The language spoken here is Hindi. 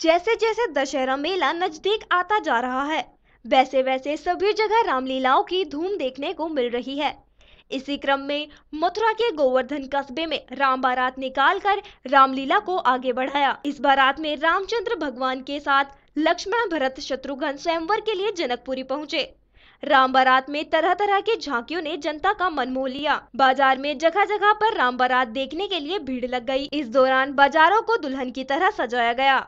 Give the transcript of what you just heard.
जैसे जैसे दशहरा मेला नजदीक आता जा रहा है वैसे वैसे सभी जगह रामलीलाओं की धूम देखने को मिल रही है इसी क्रम में मथुरा के गोवर्धन कस्बे में राम बारात निकाल कर रामलीला को आगे बढ़ाया इस बारात में रामचंद्र भगवान के साथ लक्ष्मण भरत शत्रुघ्न स्वयंवर के लिए जनकपुरी पहुंचे राम बारात में तरह तरह की झांकियों ने जनता का मन मोह लिया बाजार में जगह जगह पर राम बारात देखने के लिए भीड़ लग गई इस दौरान बाजारों को दुल्हन की तरह सजाया गया